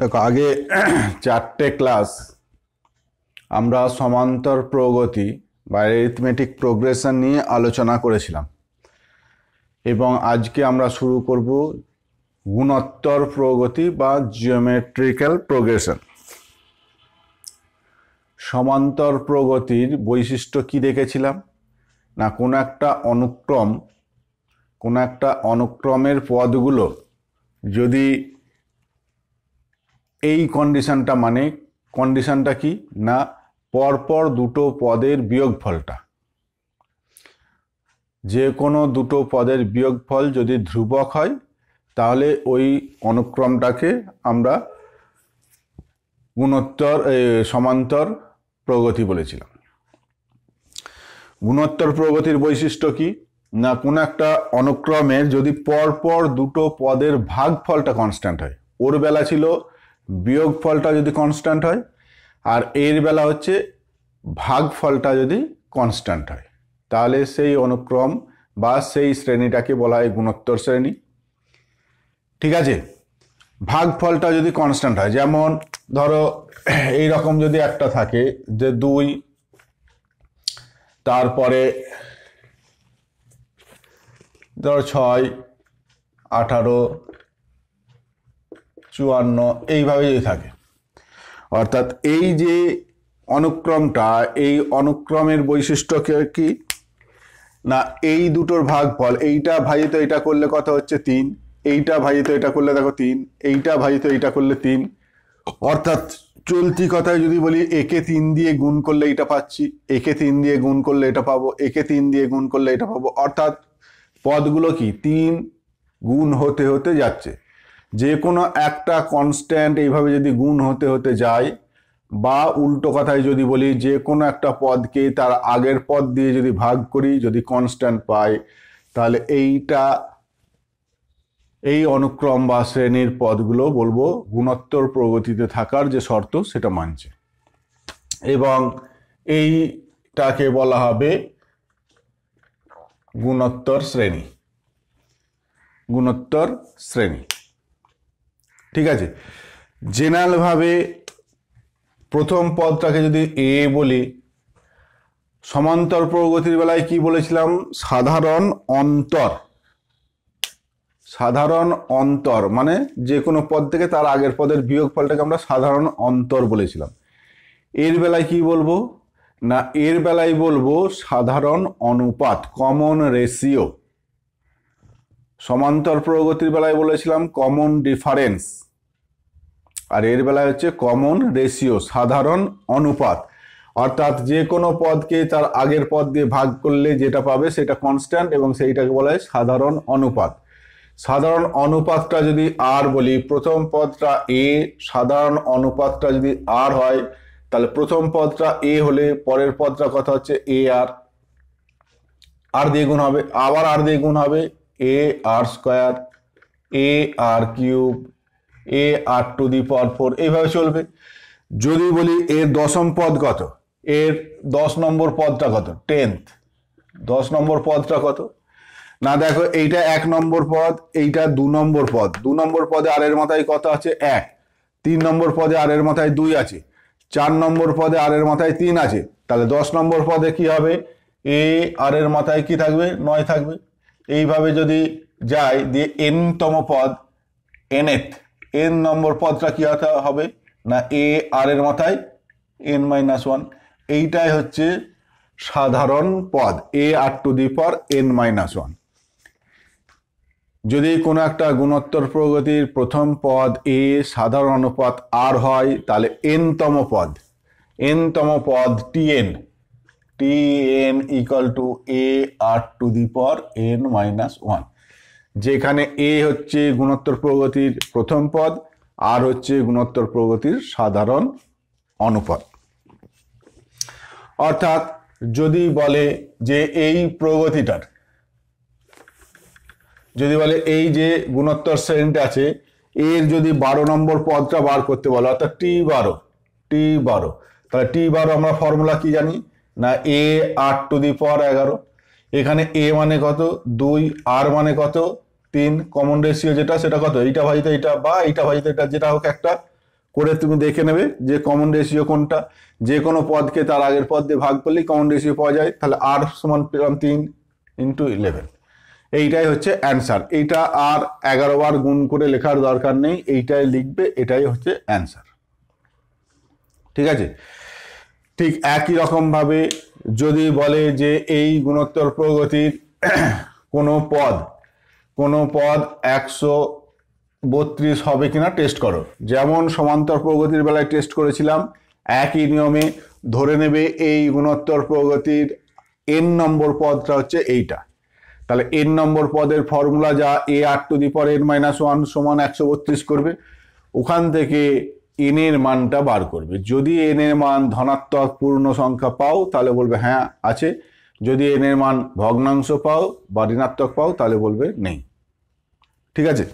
দেখো আগে চারটে ক্লাস আমরা সমান্তর প্রগতি বা অ্যারিথমেটিক প্রোগ্রেশন নিয়ে আলোচনা করেছিলাম এবং আজকে আমরা শুরু করব গুণোত্তর প্রগতি বা জিওমেট্রিক্যাল প্রোগ্রেশন সমান্তর প্রগতির বৈশিষ্ট্য কি দেখেছিলাম না কোনো একটা অনুক্রম কোনো একটা অনুক্রমের পদগুলো যদি এই কন্ডিশনটা মানে কন্ডিশনটা কি না পরপর দুটো পদের বিয়োগফলটা যে কোনো দুটো পদের বিয়োগফল যদি ধ্রুবক হয় তাহলে ওই অনুক্রমটাকে আমরা গুণোত্তর সমান্তর প্রগতি বলেছিলাম গুণোত্তর প্রগতির বৈশিষ্ট্য কি না কোনো একটা অনুক্রমের যদি পরপর দুটো পদের ভাগফলটা কনস্ট্যান্ট হয় ওর বেলা ছিল বিয়োগ ফলটা যদি কনস্ট্যান্ট হয় আর এর বেলা হচ্ছে ভাগ ফলটা যদি কনস্ট্যান্ট হয় তাহলে সেই অনুক্রম বা সেই শ্রেণীটাকে বলা হয় গুণোত্তর শ্রেণী ঠিক আছে ভাগ ফলটা যদি কনস্ট্যান্ট হয় যেমন ধরো এই রকম যদি একটা থাকে যে দুই তারপরে ধরো ছয় আঠারো চুয়ান্ন এইভাবে যদি থাকে অর্থাৎ এই যে অনুক্রমটা এই অনুক্রমের বৈশিষ্ট্য কি না এই দুটোর ভাগ ফল এইটা ভাজিত এটা করলে কথা হচ্ছে তিন এইটা ভাজিত এটা করলে দেখো তিন এইটা ভাজিত এটা করলে তিন অর্থাৎ চলতি কথায় যদি বলি একে তিন দিয়ে গুণ করলে এটা পাচ্ছি একে তিন দিয়ে গুণ করলে এটা পাবো একে তিন দিয়ে গুণ করলে এটা পাবো অর্থাৎ পদগুলো কি তিন গুণ হতে হতে যাচ্ছে যে কোনো একটা কনস্ট্যান্ট এইভাবে যদি গুণ হতে হতে যায় বা উল্টো কথায় যদি বলি যে কোনো একটা পদকে তার আগের পদ দিয়ে যদি ভাগ করি যদি কনস্ট্যান্ট পাই তাহলে এইটা এই অনুক্রম বা শ্রেণীর পদগুলো বলবো গুণোত্তর প্রগতিতে থাকার যে শর্ত সেটা মানছে এবং এইটাকে বলা হবে গুণোত্তর শ্রেণী গুণোত্তর শ্রেণী ঠিক আছে জেনারেলভাবে প্রথম পদটাকে যদি এ বলি সমান্তর প্রগতির বেলায় কি বলেছিলাম সাধারণ অন্তর সাধারণ অন্তর মানে যে কোনো পদ থেকে তার আগের পদের ফলটাকে আমরা সাধারণ অন্তর বলেছিলাম এর বেলায় কি বলবো না এর বেলায় বলবো সাধারণ অনুপাত কমন রেশিও সমান্তর প্রগতির বেলায় বলেছিলাম কমন ডিফারেন্স আর এর বেলায় হচ্ছে কমন রেশিও সাধারণ অনুপাত অর্থাৎ যে কোনো পদকে তার আগের পদ দিয়ে ভাগ করলে যেটা পাবে সেটা কনস্ট্যান্ট এবং সেইটাকে বলা হয় সাধারণ অনুপাত সাধারণ অনুপাতটা যদি আর বলি প্রথম পদটা এ সাধারণ অনুপাতটা যদি আর হয় তাহলে প্রথম পদটা এ হলে পরের পদটা কথা হচ্ছে এ আর আর দিয়ে গুণ হবে আবার আর দিয়ে গুণ হবে এ আর square A R cube A R to the power four এইভাবে চলবে যদি বলি এর দশম পদ কত এর দশ নম্বর পদটা কত টেন্থ দশ নম্বর পদটা কত না দেখো এইটা এক নম্বর পদ এইটা দু নম্বর পদ দু নম্বর পদে আরের মাথায় কত আছে এক তিন নম্বর পদে আরের মাথায় দুই আছে চার নম্বর পদে আরের মাথায় তিন আছে তাহলে দশ নম্বর পদে কি হবে এ আরের মাথায় কি থাকবে নয় থাকবে এইভাবে যদি যাই দিয়ে এনতম পদ এনএথ এন নম্বর পদটা কী হবে না এ আর এর মাথায় এন মাইনাস ওয়ান এইটাই হচ্ছে সাধারণ পদ এ আর to the power N minus one যদি কোনো একটা গুণোত্তর প্রগতির প্রথম পদ এ সাধারণ অনুপাত আর হয় তাহলে এনতম পদ এনতম পদ টি N T N equal to A R to the power N minus one যেখানে এ হচ্ছে গুণোত্তর প্রগতির প্রথম পদ আর হচ্ছে গুণোত্তর প্রগতির সাধারণ অনুপদ অর্থাৎ যদি বলে যে এই প্রগতিটার যদি বলে এই যে গুণোত্তর শ্রেণীটা আছে এর যদি বারো নম্বর পদটা বার করতে বলে অর্থাৎ টি বারো টি বারো তাহলে টি বারো আমরা ফর্মুলা কি জানি না এ আর টু দি পর এগারো এখানে এ মানে কত দুই আর মানে কত তিন কমন রেশিও যেটা সেটা কত এইটা ভাজিতে এটা বা এইটা ভাজিতে এটা যেটা হোক একটা করে তুমি দেখে নেবে যে কমন রেশিও কোনটা যে কোনো পদকে তার আগের পদ দিয়ে ভাগ করলেই কমন রেশিও পাওয়া যায় তাহলে আর সমান পেলাম তিন ইন্টু ইলেভেন এইটাই হচ্ছে অ্যান্সার এইটা আর এগারো বার গুণ করে লেখার দরকার নেই এইটাই লিখবে এটাই হচ্ছে অ্যান্সার ঠিক আছে ঠিক একই রকমভাবে যদি বলে যে এই গুণোত্তর প্রগতির কোনো পদ কোনো পদ একশো বত্রিশ হবে কিনা টেস্ট করো যেমন সমান্তর প্রগতির বেলায় টেস্ট করেছিলাম একই নিয়মে ধরে নেবে এই গুণোত্তর প্রগতির এন নম্বর পদটা হচ্ছে এইটা তাহলে এন নম্বর পদের ফর্মুলা যা এ আর to the power N minus one সমান একশো বত্রিশ করবে ওখান থেকে এন এর মানটা বার করবে যদি এন এর মান ধনাত্মক পূর্ণ সংখ্যা পাও তাহলে বলবে হ্যাঁ আছে যদি এন এর মান ভগ্নাংশ পাও বা ঋণাত্মক পাও তাহলে বলবে নেই ঠিক আছে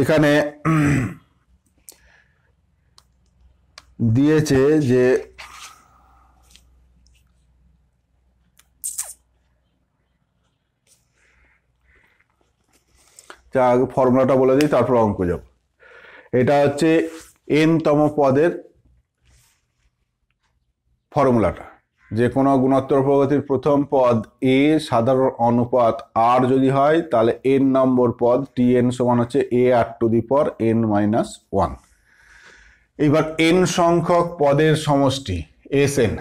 এখানে দিয়েছে যে যা আগে ফর্মুলাটা বলে দিই তারপর অঙ্ক যাব এটা হচ্ছে এনতম পদের ফর্মুলাটা যে কোনো গুণোত্তর প্রগতির প্রথম পদ এ সাধারণ অনুপাত আর যদি হয় তাহলে এন নম্বর পদ টি এন সমান হচ্ছে এ আর to the power N minus one এবার এন সংখ্যক পদের সমষ্টি S N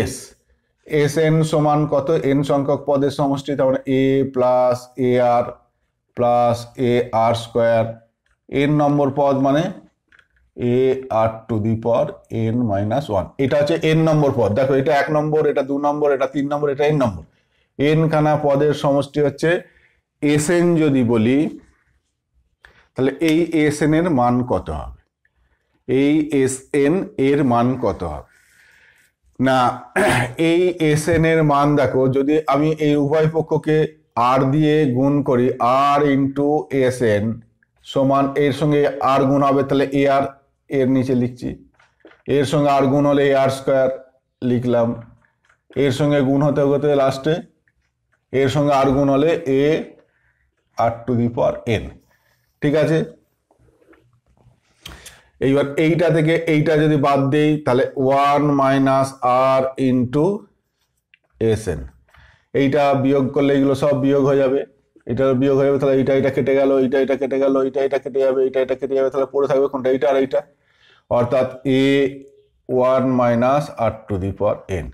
S S N সমান কত এন সংখ্যক পদের সমষ্টি তার মানে A plus A R plus A R square N number পদ মানে A R two the power N minus one এটা হচ্ছে এন নম্বর পদ দেখো এটা এক নম্বর এটা দু নম্বর এটা তিন নম্বর এটা এন নম্বর এনখানা পদের সমষ্টি হচ্ছে এস এন যদি বলি তাহলে এই এস এন এর মান কত হবে এই এস এন এর মান কত হবে না এই এস এন এর মান দেখো যদি আমি এই উভয় পক্ষকে আর দিয়ে গুণ করি আর ইন্টু এস এন সমান এর সঙ্গে আর গুণ হবে তাহলে এ আর এর নিচে লিখছি এর সঙ্গে আর গুণ হলে এ আর স্কোয়ার লিখলাম এর সঙ্গে গুণ হতে হতে লাস্টে এর সঙ্গে আর গুণ হলে এ আর টু দি পাওয়ার এন ঠিক আছে এইবার এইটা থেকে এইটা যদি বাদ দেই তাহলে one minus R into S N এইটা বিয়োগ করলে এগুলো সব বিয়োগ হয়ে যাবে এটা বিয়োগ হয়ে যাবে তাহলে এইটা এটা কেটে গেল এইটা এটা কেটে গেল এইটা এটা কেটে যাবে এইটা এটা কেটে যাবে তাহলে পড়ে থাকবে কোনটা এইটা আর এইটা অর্থাৎ A one minus R to the power N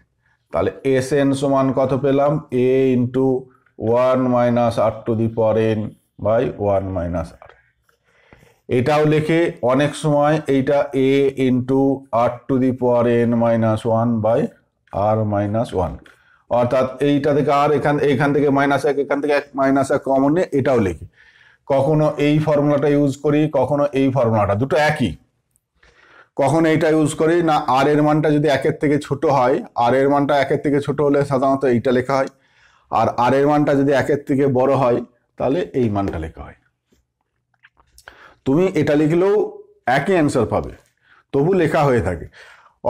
তাহলে এস এন সমান কত পেলাম A into one minus R to the power N by one minus R এটাও লেখে অনেক সময় এইটা এ into r to the power N minus one by R minus one অর্থাৎ এইটা থেকে আর এখান এখান থেকে মাইনাস এক এখান থেকে এক মাইনাস এক কমন নিয়ে এটাও লিখি কখনো এই ফর্মুলাটা ইউজ করি কখনো এই ফর্মুলাটা দুটো একই কখন এইটা ইউজ করি না আর এর মানটা যদি একের থেকে ছোট হয় আর এর মানটা একের থেকে ছোট হলে সাধারণত এইটা লেখা হয় আর আর এর মানটা যদি একের থেকে বড় হয় তাহলে এই মানটা লেখা হয় তুমি এটা লিখলেও একই অ্যান্সার পাবে তবু লেখা হয়ে থাকে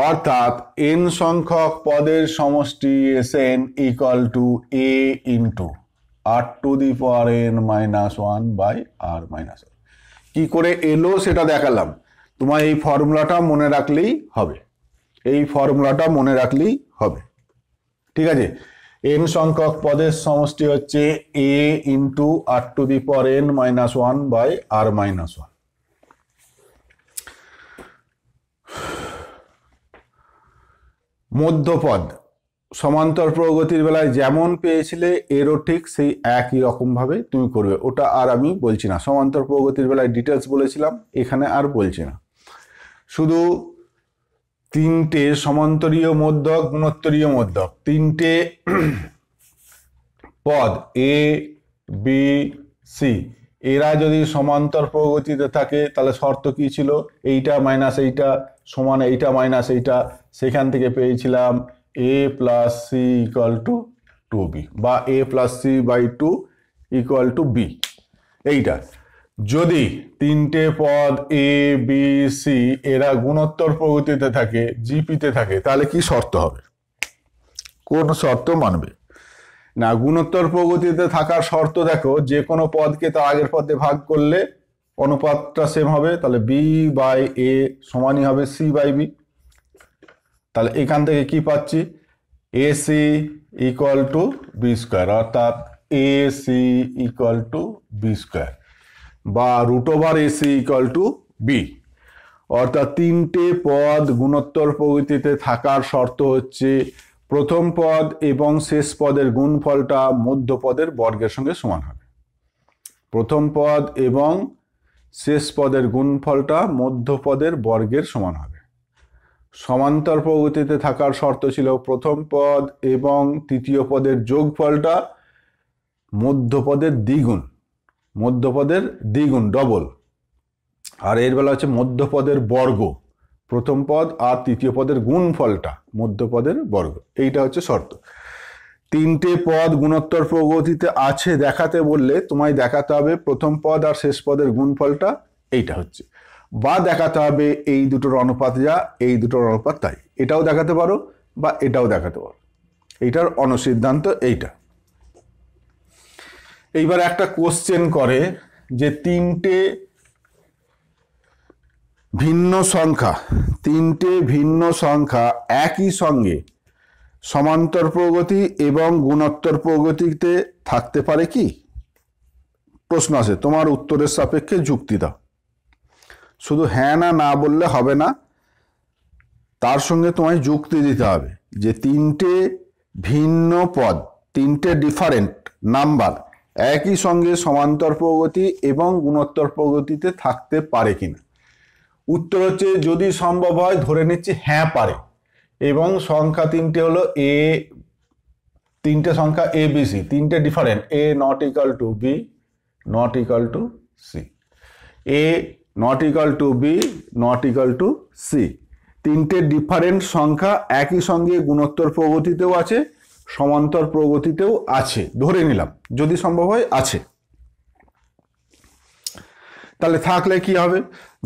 অর্থাৎ এন সংখ্যক পদের সমষ্টি S n equal to a into r two the power N minus one by R minus one কী করে এলো সেটা দেখালাম তোমার এই ফর্মুলাটা মনে রাখলেই হবে এই ফর্মুলাটা মনে রাখলেই হবে ঠিক আছে এন সংখ্যক পদের সমষ্টি হচ্ছে a into r two the power N minus one by R minus one মধ্যপদ সমান্তর প্রগতির বেলায় যেমন পেয়েছিলে এরও ঠিক সেই একই রকমভাবে তুমি করবে ওটা আর আমি বলছি না সমান্তর প্রগতির বেলায় ডিটেলস বলেছিলাম এখানে আর বলছি না শুধু তিনটে সমান্তরীয় মধ্যক গুণোত্তরীয় মধ্যক তিনটে পদ এ বি সি এরা যদি সমান্তর প্রগতিতে থাকে তাহলে শর্ত কি ছিল এইটা মাইনাস এইটা সমান এইটা মাইনাস এইটা সেখান থেকে পেয়েছিলাম a plus c equal to two b বা a plus c by two equal to b এইটা যদি তিনটে পদ এ বি সি এরা গুণোত্তর প্রগতিতে থাকে জিপিতে থাকে তাহলে কি শর্ত হবে কোন শর্ত মানবে না গুণোত্তর প্রগতিতে থাকার শর্ত দেখো যে কোনো পদকে তার আগের পদে ভাগ করলে অনুপাতটা সেম হবে তাহলে বি বাই এ সমানই হবে সি বাই বি তাহলে এখান থেকে কি পাচ্ছি a c equal to b square অর্থাৎ a c equal to b square বা root over a c equal to b অর্থাৎ তিনটে পদ গুণোত্তর প্রকৃতিতে থাকার শর্ত হচ্ছে প্রথম পদ এবং শেষ পদের গুণফলটা মধ্য পদের বর্গের সঙ্গে সমান হবে প্রথম পদ এবং শেষ পদের গুণফলটা মধ্য পদের বর্গের সমান হবে সমান্তর প্রগতিতে থাকার শর্ত ছিল প্রথম পদ এবং তৃতীয় পদের যোগফলটা মধ্যপদের দ্বিগুণ মধ্যপদের দ্বিগুণ ডবল আর এর বেলা হচ্ছে মধ্যপদের বর্গ প্রথম পদ আর তৃতীয় পদের গুণ ফলটা মধ্যপদের বর্গ এইটা হচ্ছে শর্ত তিনটে পদ গুণোত্তর প্রগতিতে আছে দেখাতে বললে তোমায় দেখাতে হবে প্রথম পদ আর শেষ পদের গুণ ফলটা এইটা হচ্ছে বা দেখাতে হবে এই দুটোর অনুপাত যা এই দুটোর অনুপাত তাই এটাও দেখাতে পারো বা এটাও দেখাতে পারো এইটার অনসিদ্ধান্ত এইটা এইবার একটা কোশ্চেন করে যে তিনটে ভিন্ন সংখ্যা তিনটে ভিন্ন সংখ্যা একই সঙ্গে সমান্তর প্রগতি এবং গুণোত্তর প্রগতিতে থাকতে পারে কি প্রশ্ন আছে তোমার উত্তরের সাপেক্ষে যুক্তি দাও শুধু হ্যাঁ না না বললে হবে না তার সঙ্গে তোমায় যুক্তি দিতে হবে যে তিনটে ভিন্ন পদ তিনটে ডিফারেন্ট নাম্বার একই সঙ্গে সমান্তর প্রগতি এবং গুণোত্তর প্রগতিতে থাকতে পারে কিনা উত্তর হচ্ছে যদি সম্ভব হয় ধরে নিচ্ছি হ্যাঁ পারে এবং সংখ্যা তিনটে হলো এ তিনটে সংখ্যা এ বি সি তিনটে different a not equal to b not equal to c a not equal to b not equal to c তিনটে ডিফারেন্ট সংখ্যা একই সঙ্গে গুণোত্তর প্রগতিতেও আছে সমান্তর প্রগতিতেও আছে ধরে নিলাম যদি সম্ভব হয় আছে তাহলে থাকলে কি হবে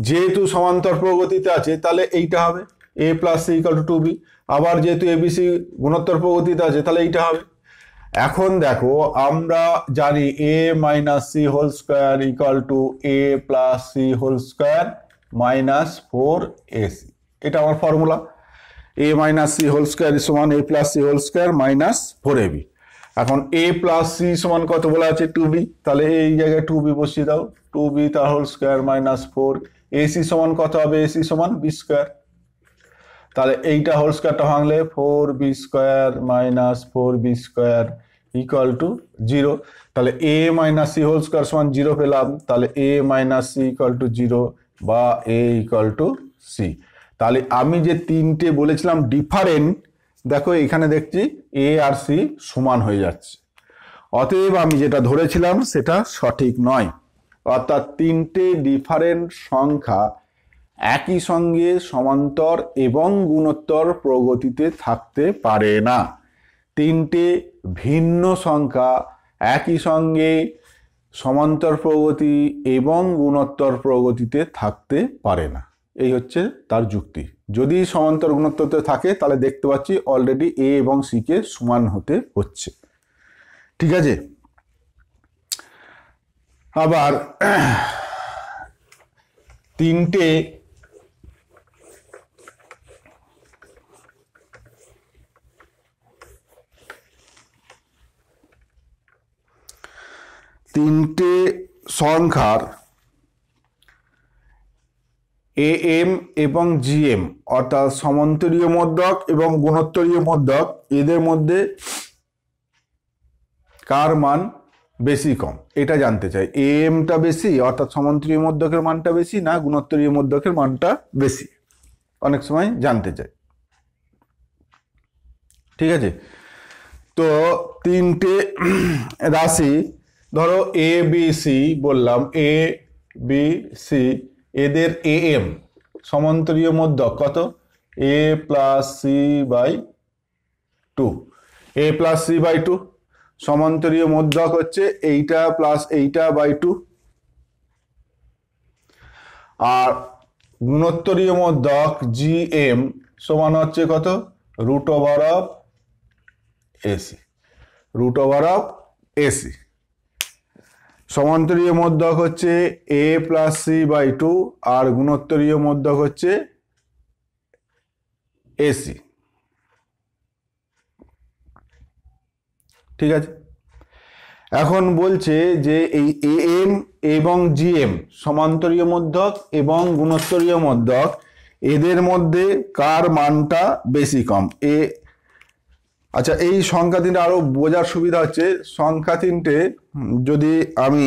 যেহেতু সমান্তর প্রগতিতে আছে তাহলে এইটা হবে a plus c equal to two b আবার যেহেতু এবিসি গুণোত্তর প্রগতিতে আছে তাহলে এইটা হবে এখন দেখো আমরা জানি a minus c whole square equal to a plus c whole square minus four a c এটা আমার formula a minus c whole square সমান a plus c whole square minus four a b এখন এ প্লাস সি সমান কত বলে আছে two B তাহলে এই জায়গায় টু বি বসিয়ে দাও টু বি তার whole square minus four a c সমান কত হবে এসি সমান বি স্কোয়ার তাহলে এইটা হোল স্কোয়ারটা ভাঙলে four b square minus four b square equal to zero তাহলে a minus c whole square সমান জিরো পেলাম তাহলে a minus c equal to zero বা এ ইকুয়াল টু সি তাহলে আমি যে তিনটে বলেছিলাম ডিফারেন্ট দেখো এখানে দেখছি এ আর সি সমান হয়ে যাচ্ছে অতএব আমি যেটা ধরেছিলাম সেটা সঠিক নয় অর্থাৎ তিনটে ডিফারেন্ট সংখ্যা একই সঙ্গে সমান্তর এবং গুণোত্তর প্রগতিতে থাকতে পারে না তিনটে ভিন্ন সংখ্যা একই সঙ্গে সমান্তর প্রগতি এবং গুণোত্তর প্রগতিতে থাকতে পারে না এই হচ্ছে তার যুক্তি যদি সমান্তর গুণোত্তরতে থাকে তাহলে দেখতে পাচ্ছি অলরেডি এ এবং সিকে সমান হতে হচ্ছে ঠিক আছে আবার তিনটে তিনটে সংখ্যার এ এম এবং জি এম অর্থাৎ সমান্তরীয় মধ্যক এবং গুণোত্তরীয় মধ্যক এদের মধ্যে কার মান বেশি কম এটা জানতে চাই এ এমটা বেশি অর্থাৎ সমান্তরীয় মধ্যকের মানটা বেশি না গুণোত্তরীয় মধ্যকের মানটা বেশি অনেক সময় জানতে চাই ঠিক আছে তো তিনটে রাশি ধরো এ বি সি বললাম এ বি সি এদের এ এম সমান্তরীয় মধ্য কত a plus c by two a plus c by two সমান্তরীয় মধ্যক হচ্ছে এইটা প্লাস এইটা বাই টু আর গুণোত্তরীয় মধ্যক জি এম সমান হচ্ছে কত root over of a c root over of a c সমান্তরীয় মধ্যক হচ্ছে a plus c by two আর গুণোত্তরীয় মধ্যক হচ্ছে এসি ঠিক আছে এখন বলছে যে এই এ এম এবং জি এম সমান্তরীয় মধ্যক এবং গুণোত্তরীয় মধ্যক এদের মধ্যে কার মানটা বেশি কম এ আচ্ছা এই সংখ্যা তিনটে আরও বোঝার সুবিধা হচ্ছে সংখ্যা তিনটে যদি আমি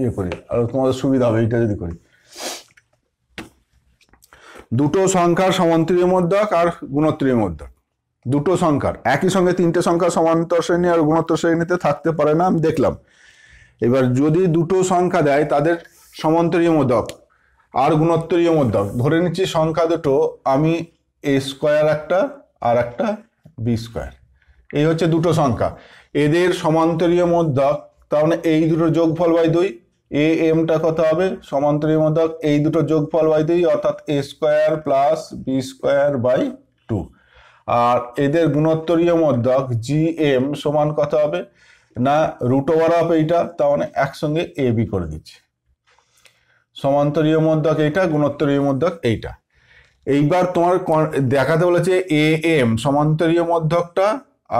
ইয়ে করি তোমাদের সুবিধা হবে এইটা যদি করি দুটো সংখ্যার সমান্তরীয় মধ্যক আর গুণোত্তরীয় মধ্যক দুটো সংখ্যার একই সঙ্গে তিনটে সংখ্যা সমান্তর শ্রেণী আর গুণোত্তর শ্রেণীতে থাকতে পারে না আমি দেখলাম এবার যদি দুটো সংখ্যা দেয় তাদের সমান্তরীয় মধ্যক আর গুণোত্তরীয় মধ্যক ধরে নিচ্ছি সংখ্যা দুটো আমি এ স্কোয়ার একটা আর একটা বি স্কোয়ার এই হচ্ছে দুটো সংখ্যা এদের সমান্তরীয় মধ্যক তাহলে মানে এই দুটো যোগফল বাই দুই এ এমটা কত হবে সমান্তরীয় মধ্যক এই দুটো যোগফল বাই দুই অর্থাৎ a square plus b square by two আর এদের গুণোত্তরীয় মধ্যক জি এম সমান কত হবে না রুট ওভার অফ এইটা তাহলে মানে একসঙ্গে এ বি করে দিচ্ছে সমান্তরীয় মধ্যক এইটা গুণোত্তরীয় মধ্যক এইটা এইবার তোমার দেখাতে বলেছে এ এম সমান্তরীয় মধ্যকটা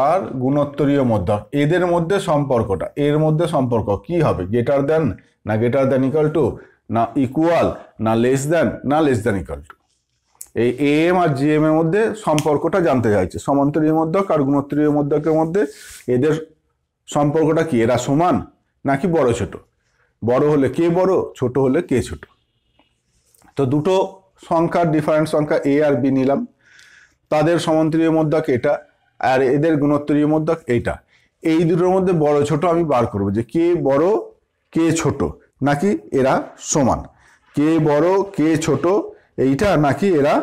আর গুণোত্তরীয় মধ্যক এদের মধ্যে সম্পর্কটা এর মধ্যে সম্পর্ক কি হবে গেটার দেন না গেটার দেন ইকাল টু না ইকুয়াল না লেস দেন না লেস দেন ইকাল টু এই A M R G M এর মধ্যে সম্পর্কটা জানতে চাইছে সমান্তরীয় মধ্যক আর গুণোত্তরীয় মধ্যকের মধ্যে এদের সম্পর্কটা কি এরা সমান নাকি বড় ছোটো বড় হলে কে বড় ছোট হলে কে ছোট তো দুটো সংখ্যার ডিফারেন্ট সংখ্যা এ আর বি নিলাম তাদের সমন্ত্রীয় মধ্যক এটা আর এদের গুণোত্তরীয় মধ্যক এইটা এই দুটোর মধ্যে বড় ছোট আমি বার করব যে কে বড় কে ছোট নাকি এরা সমান কে বড় কে ছোট এইটা নাকি এরা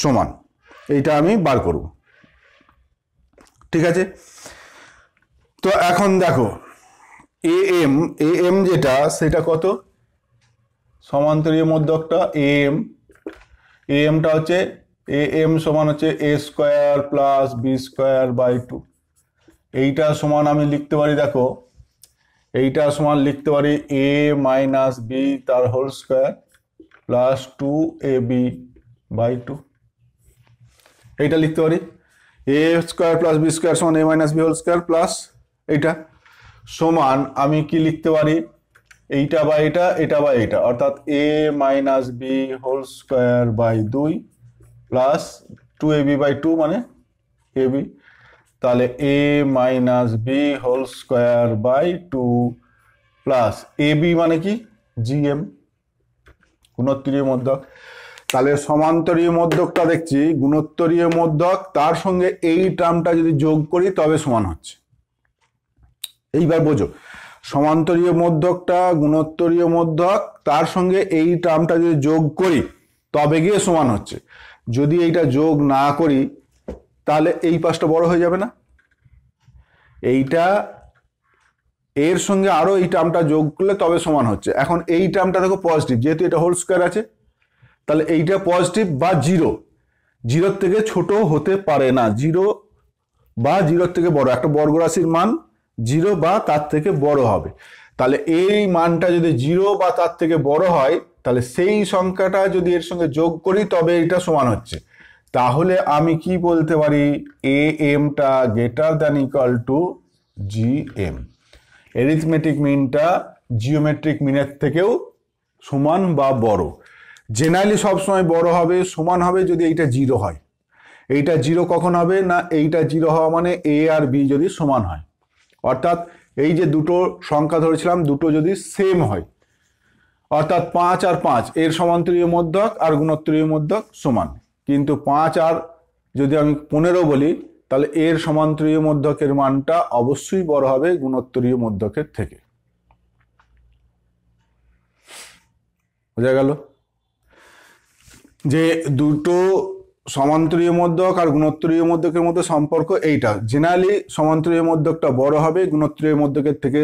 সমান এইটা আমি বার করব ঠিক আছে তো এখন দেখো এ এম এ এম যেটা সেটা কত সমান্তরীয় মধ্যকটা এ এম এ এমটা হচ্ছে এ এম সমান হচ্ছে a square plus b square by two এইটা সমান আমি লিখতে পারি দেখো এইটা সমান লিখতে পারি এ মাইনাস বি তার whole square plus two a b by two এইটা লিখতে পারি a square plus b square সমান a minus b whole square plus এইটা সমান আমি কি লিখতে পারি এইটা বা এটা এটা বা এটা অর্থাৎ a minus b whole square by দুই plus two a b by two মানে এ বি তাহলে a minus b whole square by two plus a b মানে কি জি এম গুণোত্তরীয় মধ্যক তাহলে সমান্তরীয় মধ্যকটা দেখছি গুণোত্তরীয় মধ্যক তার সঙ্গে এই টার্মটা যদি যোগ করি তবে সমান হচ্ছে এইবার বোঝো সমান্তরীয় মধ্যকটা গুণোত্তরীয় মধ্যক তার সঙ্গে এই টার্মটা যদি যোগ করি তবে গিয়ে সমান হচ্ছে যদি এইটা যোগ না করি তাহলে এই পাশটা বড় হয়ে যাবে না এইটা এর সঙ্গে আরও এই টার্মটা যোগ করলে তবে সমান হচ্ছে এখন এই টার্মটা দেখো পজিটিভ যেহেতু এটা হোল স্কোয়ার আছে তাহলে এইটা পজিটিভ বা জিরো জিরোর থেকে ছোট হতে পারে না জিরো বা জিরোর থেকে বড় একটা বর্গরাশির মান জিরো বা তার থেকে বড় হবে তাহলে এই মানটা যদি জিরো বা তার থেকে বড় হয় তাহলে সেই সংখ্যাটা যদি এর সঙ্গে যোগ করি তবে এটা সমান হচ্ছে তাহলে আমি কি বলতে পারি এ এমটা greater than equal to G M arithmetic মিনটা জিওমেট্রিক মিনের থেকেও সমান বা বড় জেনারেলি সবসময় বড় হবে সমান হবে যদি এইটা জিরো হয় এইটা জিরো কখন হবে না এইটা জিরো হওয়া মানে এ আর বি যদি সমান হয় অর্থাৎ এই যে দুটো সংখ্যা ধরেছিলাম দুটো যদি সেম হয় অর্থাৎ পাঁচ আর পাঁচ এর সমান্তরীয় মধ্যক আর গুণোত্তরীয় মধ্যক সমান কিন্তু পাঁচ আর যদি আমি পনেরো বলি তাহলে এর সমান্তরীয় মধ্যকের মানটা অবশ্যই বড় হবে গুণোত্তরীয় মধ্যকের থেকে বোঝা গেল যে দুটো সমান্তরীয় মধ্যক আর গুণোত্তরীয় মধ্যকের মধ্যে সম্পর্ক এইটা জেনারেলি সমান্তরীয় মধ্যকটা বড় হবে গুণোত্তরীয় মধ্যকের থেকে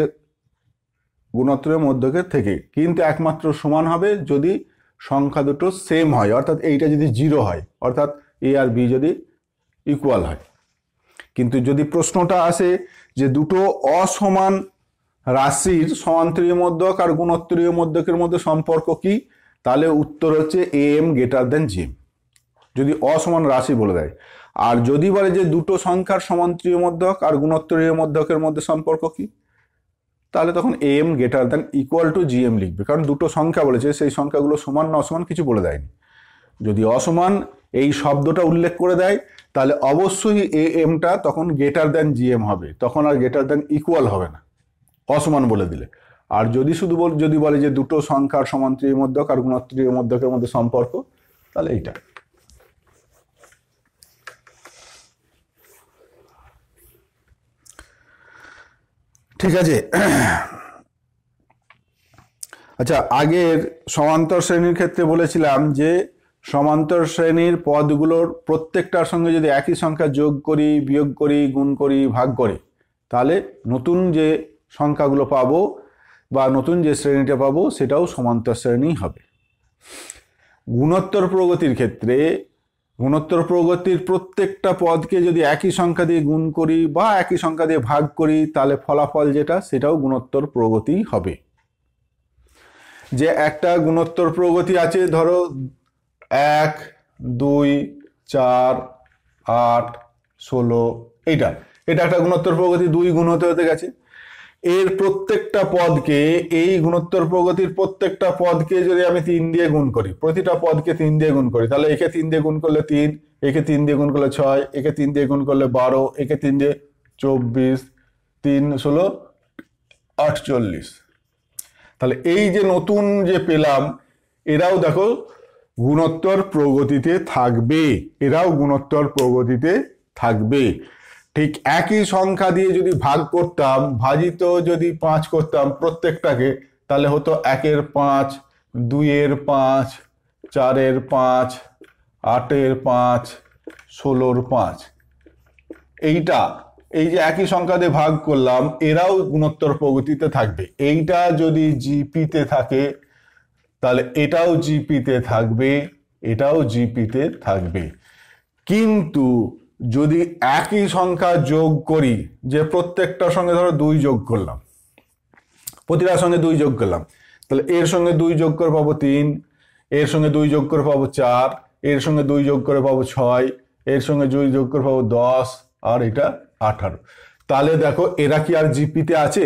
গুণোত্তরীয় মধ্যকের থেকে কিন্তু একমাত্র সমান হবে যদি সংখ্যা দুটো সেম হয় অর্থাৎ এইটা যদি জিরো হয় অর্থাৎ এ আর বি যদি ইকুয়াল হয় কিন্তু যদি প্রশ্নটা আসে যে দুটো অসমান রাশির সমান্তরীয় মধ্যক আর গুণোত্তরীয় মধ্যকের মধ্যে সম্পর্ক কি তাহলে উত্তর হচ্ছে A M greater than G M যদি অসমান রাশি বলে দেয় আর যদি বলে যে দুটো সংখ্যার সমান্তরীয় মধ্যক আর গুণোত্তরীয় মধ্যকের মধ্যে সম্পর্ক কি তাহলে তখন M greater than equal to G M লিখবে কারণ দুটো সংখ্যা বলেছে সেই সংখ্যাগুলো সমান না অসমান কিছু বলে দেয়নি যদি অসমান এই শব্দটা উল্লেখ করে দেয় তাহলে অবশ্যই এ এমটা তখন গ্রেটার দ্যান এম হবে তখন আর গ্রেটার দ্যান ইকুয়াল হবে না অসমান বলে দিলে আর যদি শুধু বল যদি বলে যে দুটো সংখ্যার সমান্তরীয় মধ্যক আর গুণাত্রীয় মধ্যকের মধ্যে সম্পর্ক তাহলে এইটা ঠিক আছে আচ্ছা আগের সমান্তর শ্রেণীর ক্ষেত্রে বলেছিলাম যে সমান্তর শ্রেণীর পদগুলোর প্রত্যেকটার সঙ্গে যদি একই সংখ্যা যোগ করি বিয়োগ করি গুণ করি ভাগ করি তাহলে নতুন যে সংখ্যাগুলো পাবো বা নতুন যে শ্রেণীটা পাবো সেটাও সমান্তর শ্রেণী হবে গুণোত্তর প্রগতির ক্ষেত্রে গুণোত্তর প্রগতির প্রত্যেকটা পদকে যদি একই সংখ্যা দিয়ে গুণ করি বা একই সংখ্যা দিয়ে ভাগ করি তাহলে ফলাফল যেটা সেটাও গুণোত্তর প্রগতি হবে যে একটা গুণোত্তর প্রগতি আছে ধরো এক দুই চার আট ষোলো এইটা এটা একটা গুণোত্তর প্রগতি দুই গুণ হতে হতে গেছে এর প্রত্যেকটা পদকে এই গুণোত্তর প্রগতির প্রত্যেকটা পদকে যদি আমি তিন দিয়ে গুণ করি প্রতিটা পদকে তিন দিয়ে গুণ করি তাহলে একে তিন দিয়ে গুণ করলে তিন একে তিন দিয়ে গুণ করলে ছয় একে তিন দিয়ে গুণ করলে বারো একে তিন দিয়ে চব্বিশ তিন ষোলো আটচল্লিশ তাহলে এই যে নতুন যে পেলাম এরাও দেখো গুণোত্তর প্রগতিতে থাকবে এরাও গুণোত্তর প্রগতিতে থাকবে ঠিক একই সংখ্যা দিয়ে যদি ভাগ করতাম ভাজিত যদি পাঁচ করতাম প্রত্যেকটাকে তাহলে হতো একের পাঁচ দুইয়ের পাঁচ চারের পাঁচ আটের পাঁচ ষোলোর পাঁচ এইটা এই যে একই সংখ্যা দিয়ে ভাগ করলাম এরাও গুণোত্তর প্রগতিতে থাকবে এইটা যদি জিপিতে থাকে তাহলে এটাও জিপিতে থাকবে এটাও জিপিতে থাকবে কিন্তু যদি একই সংখ্যা যোগ করি যে প্রত্যেকটার সঙ্গে ধরো দুই যোগ করলাম প্রতিটার সঙ্গে দুই যোগ করলাম তাহলে এর সঙ্গে দুই যোগ করে পাবো তিন এর সঙ্গে দুই যোগ করে পাবো চার এর সঙ্গে দুই যোগ করে পাবো ছয় এর সঙ্গে দুই যোগ করে পাবো দশ আর এটা আঠারো তাহলে দেখো এরা কি আর জিপিতে আছে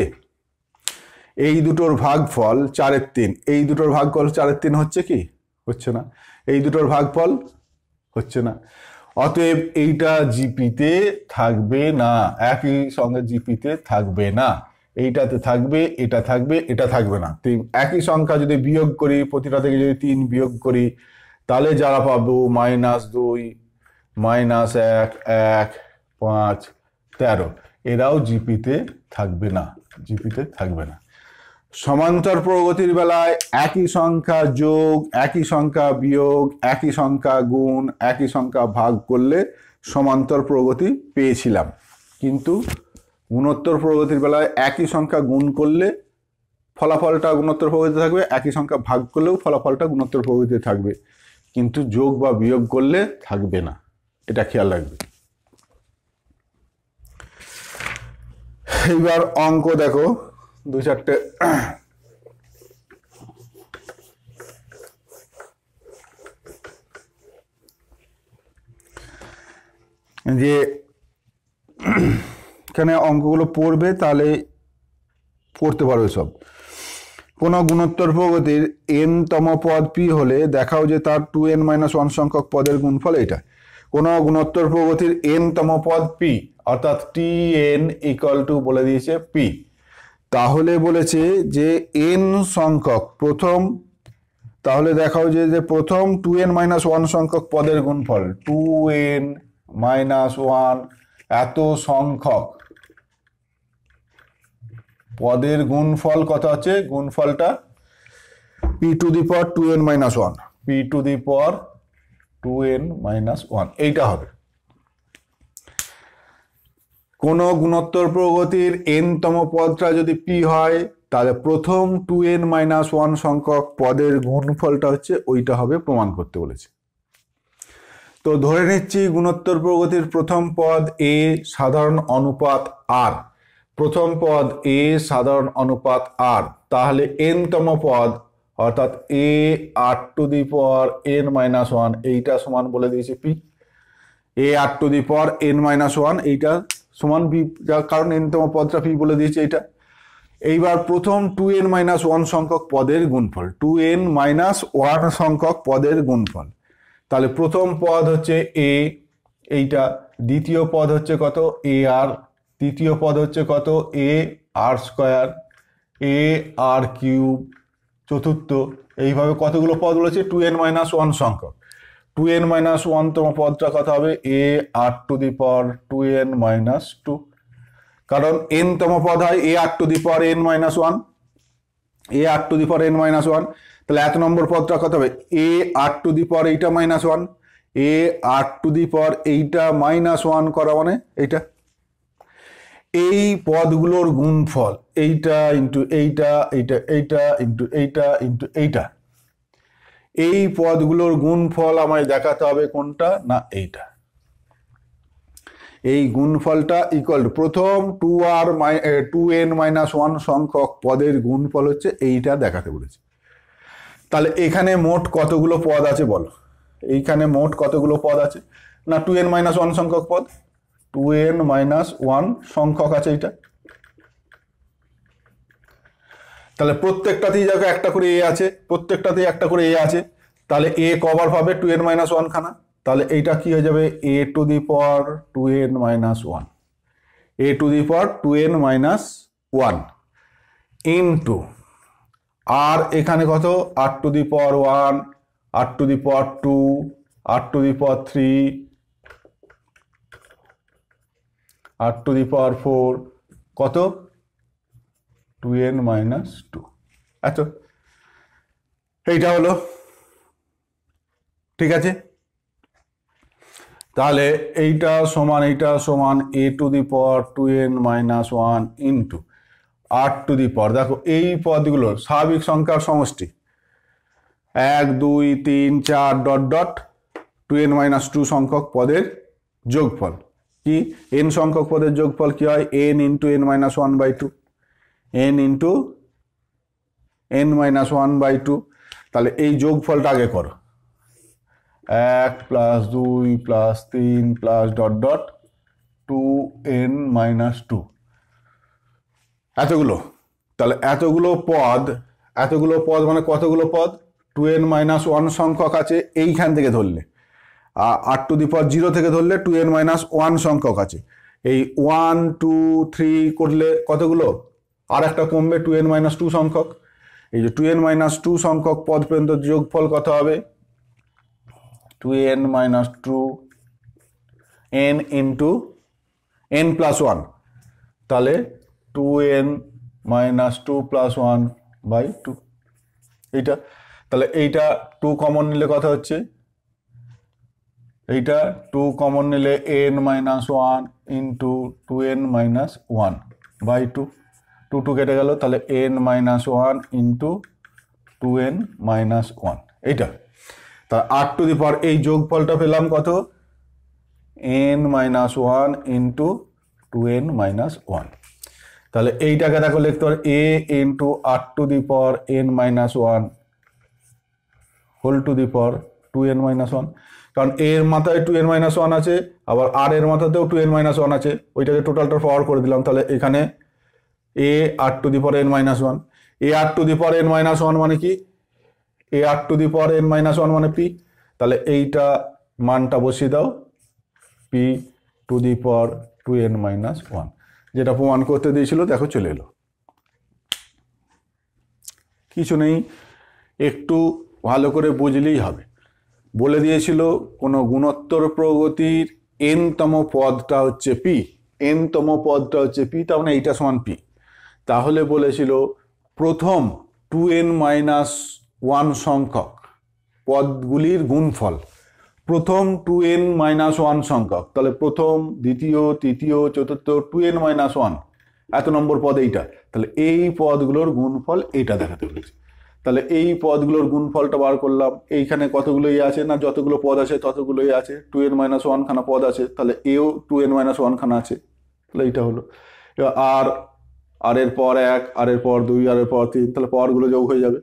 এই দুটোর ভাগ ফল চারের তিন এই দুটোর ভাগ ফল চারের তিন হচ্ছে কি হচ্ছে না এই দুটোর ভাগ ফল হচ্ছে না অতএব এইটা জিপিতে থাকবে না একই সঙ্গে জিপিতে থাকবে না এইটাতে থাকবে এটা থাকবে এটা থাকবে না তিন একই সংখ্যা যদি বিয়োগ করি প্রতিটা থেকে যদি তিন বিয়োগ করি তাহলে যারা পাবো মাইনাস দুই মাইনাস এক এক পাঁচ তেরো এরাও জিপিতে থাকবে না জিপিতে থাকবে না সমান্তর প্রগতির বেলায় একই সংখ্যা যোগ একই সংখ্যা বিয়োগ একই সংখ্যা গুণ একই সংখ্যা ভাগ করলে সমান্তর প্রগতি পেয়েছিলাম কিন্তু গুণোত্তর প্রগতির বেলায় একই সংখ্যা গুণ করলে ফলাফলটা গুণোত্তর প্রগতিতে থাকবে একই সংখ্যা ভাগ করলেও ফলাফলটা গুণোত্তর প্রগতিতে থাকবে কিন্তু যোগ বা বিয়োগ করলে থাকবে না এটা খেয়াল রাখবে এইবার অঙ্ক দেখো দু চারটে যে এখানে অঙ্কগুলো পড়বে তাহলে পড়তে পারবে সব কোনো গুণোত্তর প্রগতির এন তম পদ পি হলে দেখাও যে তার টু এন মাইনাস ওয়ান সংখ্যক পদের গুণফল এটা কোনো গুণোত্তর প্রগতির এন তম পদ পি অর্থাৎ টি এন ইকাল টু বলে দিয়েছে পি তাহলে বলেছে যে এন সংখ্যক প্রথম তাহলে দেখাও যে যে প্রথম টু এন মাইনাস ওয়ান সংখ্যক পদের গুণফল টু এন মাইনাস ওয়ান এত সংখ্যক পদের গুণফল কত হচ্ছে গুণফলটা P to the power two n minus one p to the power two n minus one এইটা হবে কোনো গুণোত্তর প্রগতির এনতম পদটা যদি পি হয় তাহলে প্রথম টু এন মাইনাস ওয়ান সংখ্যক পদের গুণফলটা হচ্ছে ওইটা হবে প্রমাণ করতে বলেছে তো ধরে নিচ্ছি গুণোত্তর প্রগতির প্রথম পদ এ সাধারণ অনুপাত আর প্রথম পদ এ সাধারণ অনুপাত আর তাহলে এন তম পদ অর্থাৎ এ আর to the power N minus one এইটা সমান বলে দিয়েছে P A R to the power N minus one এইটা সমান ভি যার কারণ এনতম পদটা ভি বলে দিয়েছে এটা এইবার প্রথম টু এন মাইনাস ওয়ান সংখ্যক পদের গুণফল টু এন মাইনাস ওয়ান সংখ্যক পদের গুণফল তাহলে প্রথম পদ হচ্ছে এ এইটা দ্বিতীয় পদ হচ্ছে কত এ আর তৃতীয় পদ হচ্ছে কত এ আর স্কোয়ার এ আর কিউব চতুর্থ এইভাবে কতগুলো পদ রয়েছে টু এন মাইনাস ওয়ান সংখ্যক টু এন মাইনাস ওয়ানতম পদটা কথা হবে এ আর to the power two n minus two কারণ এন তম পদ হয় a R to the power N minus one a R to the power N minus one তাহলে এত নম্বর পদটা কথা হবে এ আর টু দি পর এইটা minus one a R to the power এইটা মাইনাস ওয়ান করা মানে এইটা এই পদগুলোর গুণফল এইটা ইন্টু এইটা এইটা এইটা ইন্টু এইটা ইন্টু এইটা এই পদগুলোর গুণফল আমায় দেখাতে হবে কোনটা না এইটা এই গুণফলটা ইকুয়াল টু প্রথম টু আর মাই টু এন মাইনাস ওয়ান সংখ্যক পদের গুণফল হচ্ছে এইটা দেখাতে বলেছে তাহলে এখানে মোট কতগুলো পদ আছে বলো এইখানে মোট কতগুলো পদ আছে না টু এন মাইনাস ওয়ান সংখ্যক পদ টু এন মাইনাস ওয়ান সংখ্যক আছে এইটা তাহলে প্রত্যেকটাতেই দেখো একটা করে এ আছে প্রত্যেকটাতেই একটা করে এ আছে তাহলে এ কভার পাবে টু এন মাইনাস ওয়ান খানা তাহলে এইটা কি হয়ে যাবে a to the power two n minus one a to the power two n minus one into r আর এখানে কত r two the power one r two the power two R two the power three r two the power four কত two n minus two আচ্ছা এইটা হলো ঠিক আছে তাহলে এইটা সমান এইটা সমান এ to the power two n minus one into r R to the পর দেখো এই পদগুলোর স্বাভাবিক সংখ্যার সমষ্টি এক দুই তিন চার dot dot two n minus two সংখ্যক পদের যোগফল কি এন সংখ্যক পদের যোগফল কি হয় n into n minus one by two n into n minus one by two তাহলে এই যোগফলটা আগে করো এক প্লাস দুই প্লাস তিন plus dot dot two n minus two এতগুলো তাহলে এতগুলো পদ এতগুলো পদ মানে কতগুলো পদ টু এন মাইনাস ওয়ান সংখ্যক আছে এইখান থেকে ধরলে আর আট টু দি পদ জিরো থেকে ধরলে টু এন মাইনাস ওয়ান সংখ্যক আছে এই ওয়ান টু থ্রি করলে কতগুলো আর একটা কমবে টু এন মাইনাস টু সংখ্যক এই যে টু এন মাইনাস টু সংখ্যক পদ পর্যন্ত যোগফল কত হবে two n minus two n into n plus one তাহলে two n minus two plus one by two এইটা তাহলে এইটা টু কমন নিলে কথা হচ্ছে এইটা টু কমন নিলে n minus one into two n minus one by two two two কেটে গেল তাহলে n minus one into two n minus one এইটা তা আট টু দি পাওয়ার এই যোগফলটা পেলাম কত n minus one into two n minus one তাহলে এইটাকে দেখো লিখতে পারে এ ইন্টু আট to the power N minus one whole to the power two n minus one কারণ এর মাথায় টু এন মাইনাস ওয়ান আছে আবার আর এর মাথাতেও টু এন মাইনাস ওয়ান আছে ওইটাকে টোটালটা পাওয়ার করে দিলাম তাহলে এখানে এ আর to the power N minus one a R to the power N minus one মানে কি এ আর to the power N minus one মানে পি তাহলে এইটা মানটা বসিয়ে দাও P to the power two n minus one যেটা প্রমাণ করতে দিয়েছিল দেখো চলে এলো কিছু নেই একটু ভালো করে বুঝলেই হবে বলে দিয়েছিল কোনো গুণোত্তর প্রগতির এনতম পদটা হচ্ছে পি এনতম পদটা হচ্ছে পি তার মানে এইটা সমান পি তাহলে বলেছিল প্রথম টু এন মাইনাস ওয়ান সংখ্যক পদগুলির গুণফল প্রথম টু এন মাইনাস ওয়ান সংখ্যক তাহলে প্রথম দ্বিতীয় তৃতীয় চতুর্থ টু এন মাইনাস ওয়ান এত নম্বর পদ এইটা তাহলে এই পদগুলোর গুণফল এইটা দেখাতে বলেছে তাহলে এই পদগুলোর গুণফলটা বার করলাম এইখানে কতগুলোই আছে না যতগুলো পদ আছে ততগুলোই আছে টু এন মাইনাস ওয়ান খানা পদ আছে তাহলে এও টু এন মাইনাস ওয়ান খানা আছে তাহলে এইটা হলো আর আর এর পর এক আর এর পর দুই আর এর পর তিন তাহলে পরগুলো যোগ হয়ে যাবে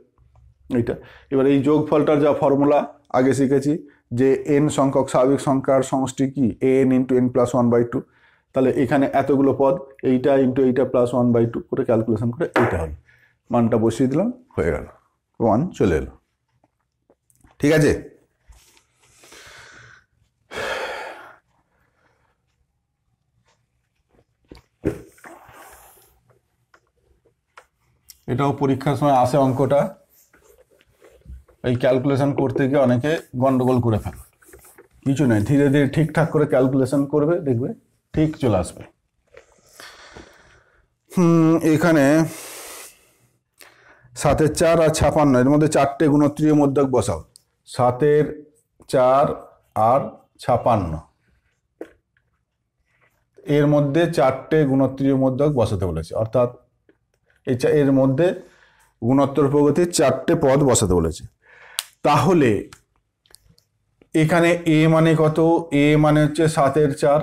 এইটা এবার এই যোগফলটার যা ফর্মুলা আগে শিখেছি যে এন সংখ্যক স্বাভাবিক সংখ্যার সমষ্টি কি n into n plus one by two তাহলে এখানে এতগুলো পদ এইটা ইন্টু এইটা প্লাস ওয়ান বাই টু করে ক্যালকুলেশন করে এইটা হবে মানটা বসিয়ে দিলাম হয়ে গেল ওয়ান চলে এলো ঠিক আছে এটাও পরীক্ষার সময় আসে অঙ্কটা এই ক্যালকুলেশন করতে গিয়ে অনেকে গন্ডগোল করে ফেলে কিছু নাই ধীরে ধীরে ঠিকঠাক করে ক্যালকুলেশন করবে দেখবে ঠিক চলে আসবে হুম এখানে সাতের চার আর ছাপান্ন এর মধ্যে চারটে গুণত্রীয় মধ্যে বসাও সাতের চার আর ছাপান্ন এর মধ্যে চারটে গুণত্রীয় মধ্যক বসাতে বলেছে অর্থাৎ এর মধ্যে গুণোত্তর প্রগতির চারটে পদ বসাতে বলেছে তাহলে এখানে এ মানে কত এ মানে হচ্ছে সাতের চার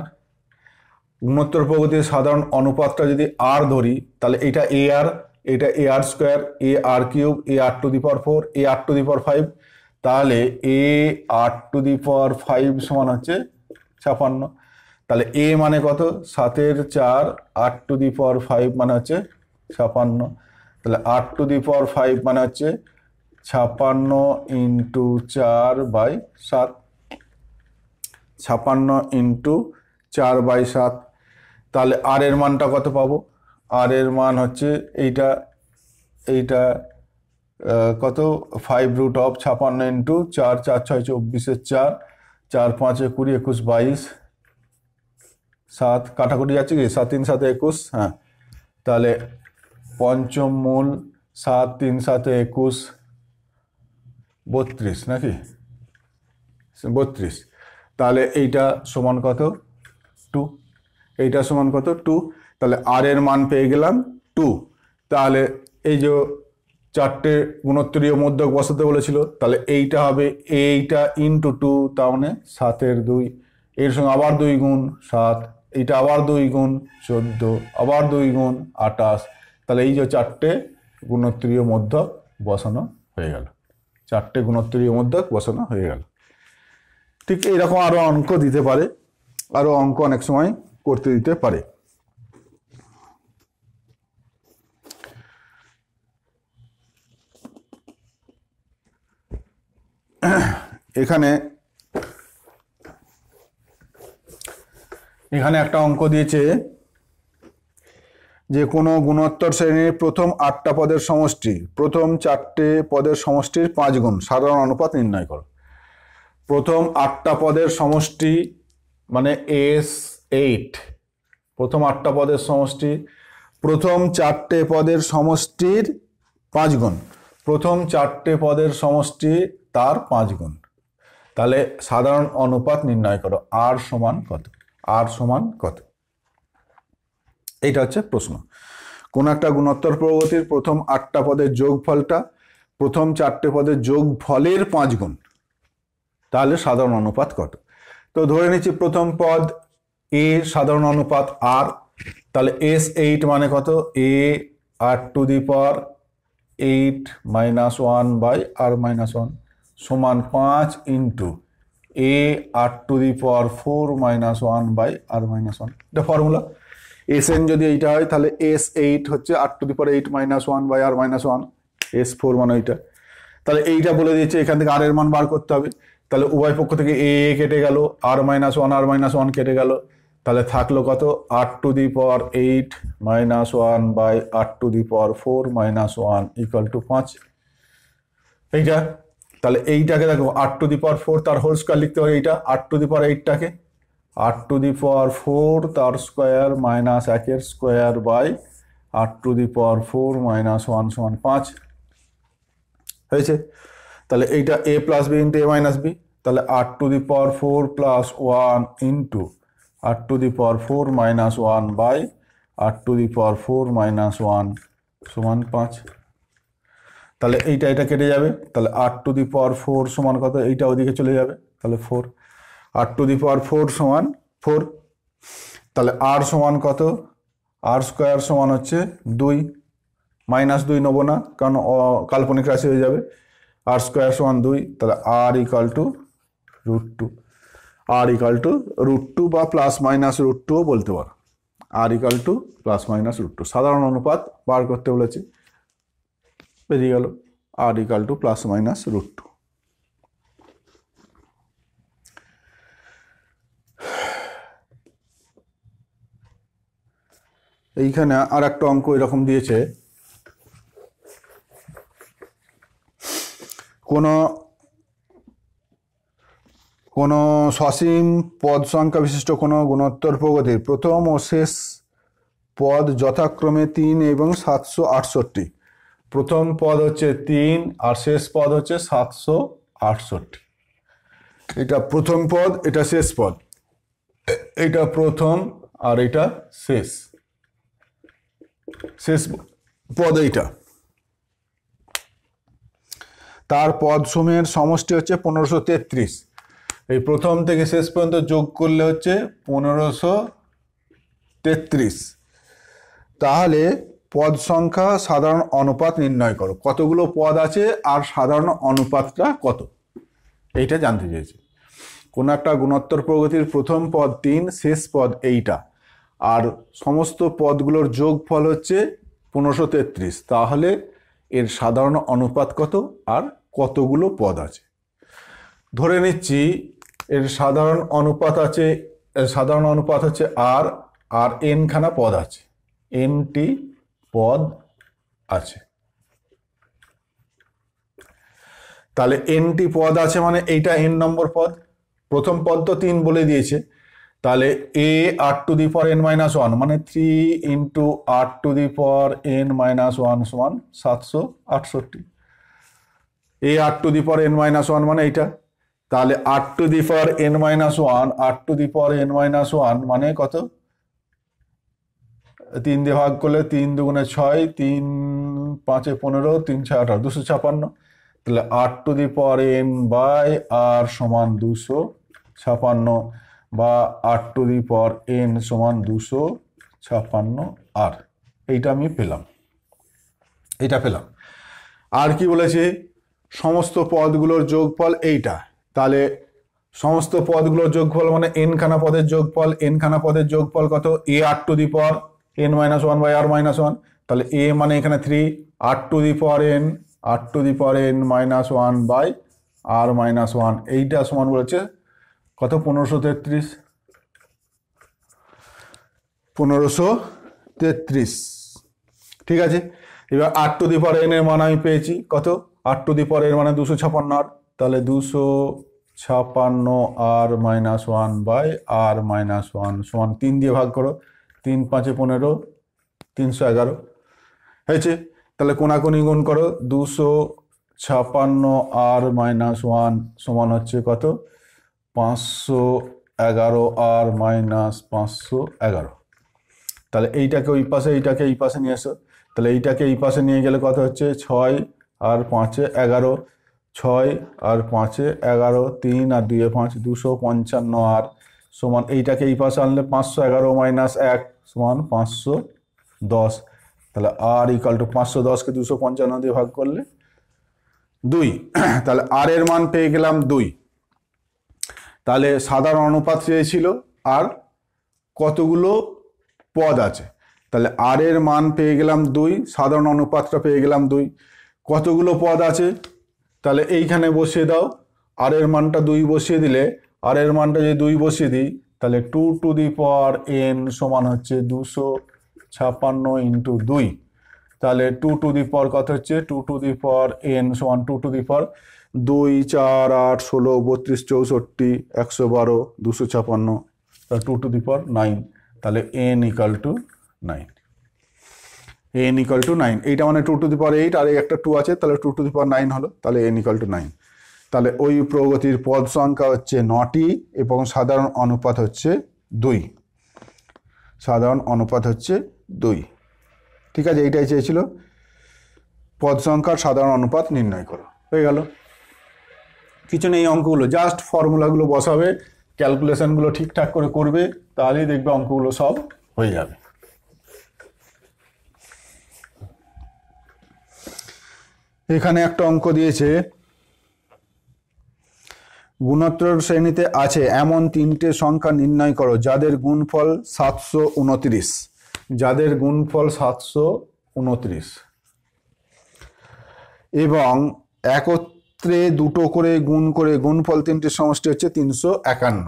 গুণোত্তর প্রগতির সাধারণ অনুপাতটা যদি আর ধরি তাহলে এটা এ আর এটা a R square A R cube A R two the power four a R two the power five তাহলে a R two the power five সমান হচ্ছে ছাপান্ন তাহলে এ মানে কত সাতের চার আর টু দি পার ফাইভ মানে হচ্ছে ছাপান্ন তাহলে আট টু দি পাওয়ার ফাইভ মানে হচ্ছে ছাপান্ন ইন্টু চার বাই সাত ছাপান্ন ইন্টু চার বাই সাত তাহলে আর এর মানটা কত পাবো আর এর মান হচ্ছে এইটা এইটা কত ফাইভ রুট অফ ছাপান্ন ইন্টু চার চার ছয় চব্বিশের চার চার পাঁচে কুড়ি একুশ বাইশ সাত কাটাকুটি যাচ্ছে কি সাত তিন সাত একুশ হ্যাঁ তাহলে পঞ্চম মূল সাত তিন সাতে একুশ বত্রিশ নাকি বত্রিশ তাহলে এইটা সমান কত টু এইটা সমান কত টু তাহলে আর এর মান পেয়ে গেলাম টু তাহলে এই যে চারটে গুণোত্তরীয় মধ্যক বসাতে বলেছিল তাহলে এইটা হবে এইটা ইন্টু টু তা মানে সাতের দুই এর সঙ্গে আবার দুই গুণ সাত এইটা আবার দুই গুণ চোদ্দ আবার দুই গুণ আঠাশ তাহলে এই যে চারটে গুণোত্তরীয় মধ্যক বসানো হয়ে গেল চারটে গুণোত্তরীয় মধ্যক বসানো হয়ে গেল ঠিক এইরকম আরও অঙ্ক দিতে পারে আরও অঙ্ক অনেক সময় করতে দিতে পারে এখানে এখানে একটা অঙ্ক দিয়েছে যে কোনো গুণোত্তর শ্রেণীর প্রথম আটটা পদের সমষ্টি প্রথম চারটে পদের সমষ্টির পাঁচ গুণ সাধারণ অনুপাত নির্ণয় করো প্রথম আটটা পদের সমষ্টি মানে এস এইট প্রথম আটটা পদের সমষ্টি প্রথম চারটে পদের সমষ্টির পাঁচ গুণ প্রথম চারটে পদের সমষ্টি তার পাঁচ গুণ তাহলে সাধারণ অনুপাত নির্ণয় করো আর সমান কত আর সমান কত এইটা হচ্ছে প্রশ্ন কোন একটা গুণোত্তর প্রগতির প্রথম আটটা পদের যোগফলটা প্রথম চারটে পদের যোগফলের পাঁচ গুণ তাহলে সাধারণ অনুপাত কত তো ধরে নিচ্ছি প্রথম পদ এ সাধারণ অনুপাত আর তাহলে এস এইট মানে কত এ আর to the power eight minus one by R minus one সমান পাঁচ into a R to the power four minus one by R minus one এটা ফর্মুলা এস এন যদি এইটা হয় তাহলে এস এইট হচ্ছে আর two the power eight minus one by R minus one S four মানে ওইটা তাহলে এইটা বলে দিয়েছে এখান থেকে আর এর মান বার করতে হবে তাহলে উভয় পক্ষ থেকে এ এ কেটে গেল r minus one r minus one কেটে গেল তাহলে থাকলো কত r to the power eight minus one by r to the power four minus one equal to পাঁচ এইটা তাহলে এইটাকে দেখো আর টু দি পর ফোর তার হোল স্কোয়ার লিখতে হবে এইটা আর টু দি পর এইটটাকে r two the power four তার স্কোয়ার মাইনাস একের square by r two the power four minus one সমান পাঁচ হয়েছে তাহলে এইটা a plus b into a minus b তাহলে r two the power four plus one into r two the power four minus one by r two the power four minus one সমান পাঁচ তাহলে এইটা এটা কেটে যাবে তাহলে r two the power four সমান কত এইটা ওদিকে চলে যাবে তাহলে four r two the power four সমান ফোর তাহলে আর সমান কত আর স্কোয়ার সমান হচ্ছে দুই মাইনাস দুই নেবো না কারণ কাল্পনিক রাশি হয়ে যাবে আর স্কোয়ার সমান দুই তাহলে r equal to root two r equal to root two বা প্লাস মাইনাস রুট টুও বলতে পারো r equal to plus minus root two সাধারণ অনুপাত বার করতে বলেছি বেরিয়ে গেল r equal to plus minus root two এইখানে আর একটা অঙ্ক এরকম দিয়েছে কোনো কোনো সসীম পদ সংখ্যা বিশিষ্ট কোনো গুণোত্তর প্রগতির প্রথম ও শেষ পদ যথাক্রমে তিন এবং সাতশো আটষট্টি প্রথম পদ হচ্ছে তিন আর শেষ পদ হচ্ছে সাতশো আটষট্টি এটা প্রথম পদ এটা শেষ পদ এটা প্রথম আর এটা শেষ শেষ পদ এইটা তার পদ সমূহের সমষ্টি হচ্ছে পনেরোশো তেত্রিশ এই প্রথম থেকে শেষ পর্যন্ত যোগ করলে হচ্ছে পনেরোশো তেত্রিশ তাহলে পদ সংখ্যা সাধারণ অনুপাত নির্ণয় করো কতগুলো পদ আছে আর সাধারণ অনুপাতটা কত এইটা জানতে চেয়েছে কোনো একটা গুণোত্তর প্রগতির প্রথম পদ তিন শেষ পদ এইটা আর সমস্ত পদগুলোর যোগফল হচ্ছে পনেরোশো তেত্রিশ তাহলে এর সাধারণ অনুপাত কত আর কতগুলো পদ আছে ধরে নিচ্ছি এর সাধারণ অনুপাত আছে সাধারণ অনুপাত হচ্ছে আর আর এনখানা পদ আছে এনটি পদ আছে তাহলে এনটি পদ আছে মানে এইটা এন নম্বর পদ প্রথম পদ তো তিন বলে দিয়েছে তাহলে a R two the power n minus one মানে three into r two the power n minus one সমান সাতশো আটষট্টি a R two the power n minus one মানে এইটা তাহলে r two the power n minus one r two the power n minus one মানে কত তিন দিয়ে ভাগ করলে তিন দুগুণে ছয় তিন পাঁচে পনেরো তিন ছয় আঠারো দুশো ছাপান্ন তাহলে r to the power N by আর সমান দুশো ছাপান্ন বা আট টু দি পর এন সমান দুশো ছাপ্পান্ন আর এইটা আমি পেলাম এটা পেলাম আর কি বলেছে সমস্ত পদগুলোর যোগফল এইটা তাহলে সমস্ত পদগুলোর যোগফল মানে এনখানা পদের যোগফল এনখানা পদের যোগফল কত এ আর to the power N minus one by R minus one তাহলে এ মানে এখানে থ্রি আট টু দি পর মানে এন আট to the power N minus one by R minus one এইটা সমান বলেছে কত পনেরোশো তেত্রিশ পনেরোশো তেত্রিশ ঠিক আছে এবার আট টু দি পর এন এর মান আমি পেয়েছি কত আট টু দি পর এর মানে দুশো ছাপান্ন আর তাহলে দুশো ছাপান্ন r minus one by R minus one সমান তিন দিয়ে ভাগ করো তিন পাঁচে পনেরো তিনশো এগারো হয়েছে তাহলে কোনাকুনি গুণ করো দুশো ছাপান্ন আর মাইনাস ওয়ান সমান হচ্ছে কত পাঁচশো এগারো আর মাইনাস পাঁচশো এগারো তাহলে এইটাকে ওই পাশে এইটাকে এই পাশে নিয়ে এসো তাহলে এইটাকে এই পাশে নিয়ে গেলে কত হচ্ছে ছয় আর পাঁচে এগারো ছয় আর পাঁচে এগারো তিন আর দুয়ে পাঁচ দুশো পঞ্চান্ন আর সমান এইটাকে এই পাশে আনলে পাঁচশো এগারো মাইনাস এক সমান পাঁচশো দশ তাহলে আর ইকাল টু পাঁচশো দশকে দুশো পঞ্চান্ন দিয়ে ভাগ করলে দুই তাহলে আর এর মান পেয়ে গেলাম দুই তাহলে সাধারণ অনুপাত চেয়েছিল আর কতগুলো পদ আছে তাহলে আর এর মান পেয়ে গেলাম দুই সাধারণ অনুপাতটা পেয়ে গেলাম দুই কতগুলো পদ আছে তাহলে এইখানে বসিয়ে দাও আর এর মানটা দুই বসিয়ে দিলে আর এর মানটা যদি দুই বসিয়ে দিই তাহলে two to the power n সমান হচ্ছে দুশো ছাপ্পান্ন ইন্টু দুই তাহলে টু টু দি পাওয়ার কত হচ্ছে two to the power n সমান টু টু দি পাওয়ার দুই চার আট ষোলো বত্রিশ চৌষট্টি একশো বারো দুশো ছাপান্ন two to the power nine তাহলে n equal to nine n equal to nine এইটা মানে two to the power eight আর এই একটা টু আছে তাহলে two to the power nine হলো তাহলে এন ইকাল টু নাইন তাহলে ওই প্রগতির পদ সংখ্যা হচ্ছে নটি এবং সাধারণ অনুপাত হচ্ছে দুই সাধারণ অনুপাত হচ্ছে দুই ঠিক আছে এইটাই চেয়েছিল পদ সংখ্যার সাধারণ অনুপাত নির্ণয় করো হয়ে গেল কিছু নেই অঙ্কগুলো জাস্ট ফর্মুলাগুলো বসাবে ক্যালকুলেশনগুলো ঠিকঠাক করে করবে তাহলেই দেখবে অঙ্কগুলো সব হয়ে যাবে এখানে একটা অঙ্ক দিয়েছে গুণত্র শ্রেণীতে আছে এমন তিনটে সংখ্যা নির্ণয় করো যাদের গুণফল সাতশো উনত্রিশ যাদের গুণফল সাতশো উনত্রিশ এবং একত্র ক্ষেত্রে দুটো করে গুণ করে গুণফল তিনটির সমষ্টি হচ্ছে তিনশো একান্ন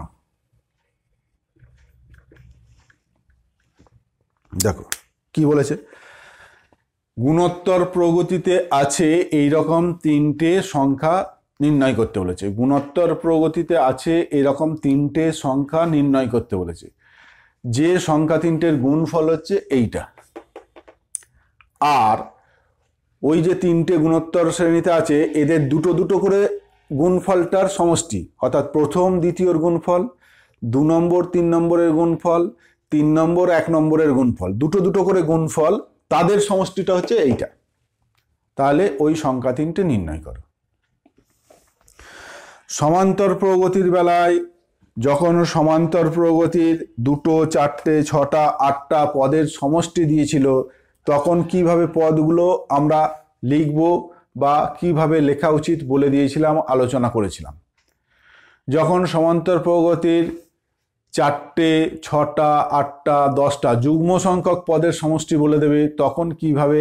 দেখো কি বলেছে গুণোত্তর প্রগতিতে আছে এই রকম তিনটে সংখ্যা নির্ণয় করতে বলেছে গুণোত্তর প্রগতিতে আছে এরকম তিনটে সংখ্যা নির্ণয় করতে বলেছে যে সংখ্যা তিনটের গুণফল হচ্ছে এইটা আর ওই যে তিনটে গুণোত্তর শ্রেণীতে আছে এদের দুটো দুটো করে গুণফলটার সমষ্টি অর্থাৎ প্রথম দ্বিতীয়র গুণফল দু নম্বর তিন নম্বরের গুণফল তিন নম্বর এক নম্বরের গুণফল দুটো দুটো করে গুণফল তাদের সমষ্টিটা হচ্ছে এইটা তাহলে ওই সংখ্যা তিনটে নির্ণয় করো সমান্তর প্রগতির বেলায় যখন সমান্তর প্রগতির দুটো চারটে ছটা আটটা পদের সমষ্টি দিয়েছিল তখন কিভাবে পদগুলো আমরা লিখব বা কিভাবে লেখা উচিত বলে দিয়েছিলাম আলোচনা করেছিলাম যখন সমান্তর প্রগতির চারটে ছটা আটটা দশটা যুগ্ম সংখ্যক পদের সমষ্টি বলে দেবে তখন কিভাবে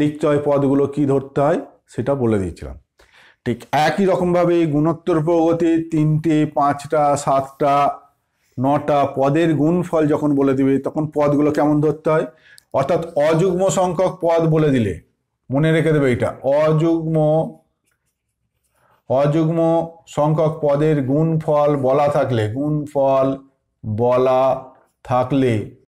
লিখতে হয় পদগুলো কি ধরতে হয় সেটা বলে দিয়েছিলাম ঠিক একই রকমভাবে গুণোত্তর প্রগতি তিনটে পাঁচটা সাতটা নটা পদের গুণফল যখন বলে দিবে তখন পদগুলো কেমন ধরতে হয় অর্থাৎ অযুগ্ম সংখ্যক পদ বলে দিলে মনে রেখে দেবে এটা অযুগ্ম অযুগ্ম সংখ্যক পদের গুণফল বলা থাকলে গুণফল বলা থাকলে